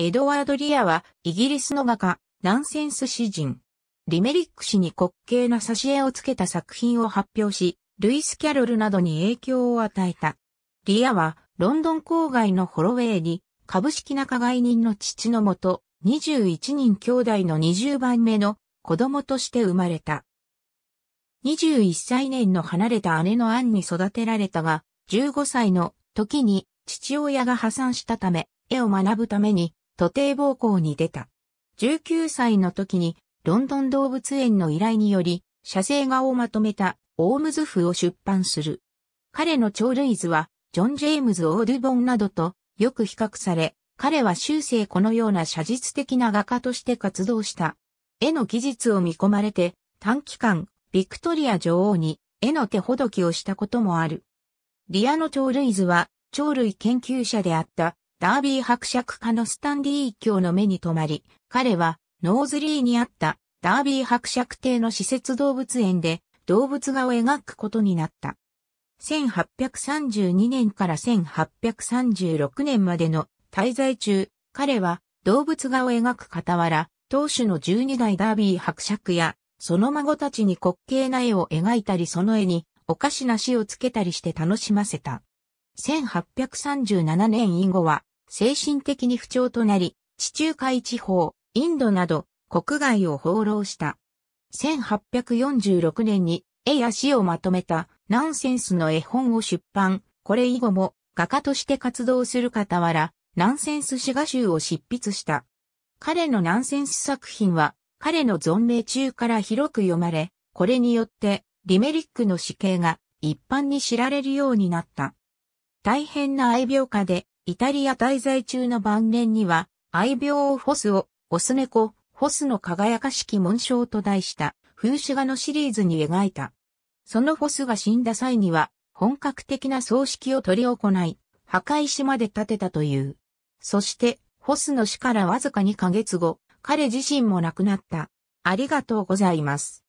エドワード・リアは、イギリスの画家、ナンセンス詩人。リメリック氏に滑稽な挿絵をつけた作品を発表し、ルイス・キャロルなどに影響を与えた。リアは、ロンドン郊外のホロウェイに、株式仲買人の父のもと、21人兄弟の20番目の子供として生まれた。21歳年の離れた姉のアンに育てられたが、15歳の時に父親が破産したため、絵を学ぶために徒弟暴行に出た。19歳の時にロンドン動物園の依頼により、写生画をまとめたオームズ譜を出版する。彼の鳥類図は、ジョン・ジェームズ・オールボンなどとよく比較され、彼は終生このような写実的な画家として活動した。絵の技術を見込まれて、短期間、ビクトリア女王に絵の手ほどきをしたこともある。リアの鳥類図は、鳥類研究者であったダービー伯爵家のスタンリー一教の目に留まり、彼はノーズリーにあったダービー伯爵邸の施設動物園で動物画を描くことになった。1832年から1836年までの滞在中、彼は動物画を描く傍ら、当主の12代ダービー伯爵や、その孫たちに滑稽な絵を描いたりその絵におかしな詩をつけたりして楽しませた。1837年以後は精神的に不調となり、地中海地方、インドなど国外を放浪した。1846年に絵や詩をまとめたナンセンスの絵本を出版。これ以後も画家として活動する傍ら、ナンセンス詩画集を執筆した。彼のナンセンス作品は彼の存命中から広く読まれ、これによってリメリックの死刑が一般に知られるようになった。大変な愛病家でイタリア滞在中の晩年には、愛病をホスを、オス猫、ホスの輝かしき紋章と題した風刺画のシリーズに描いた。そのホスが死んだ際には、本格的な葬式を執り行い、墓石まで建てたという。そして、ホスの死からわずか2ヶ月後、彼自身も亡くなった。ありがとうございます。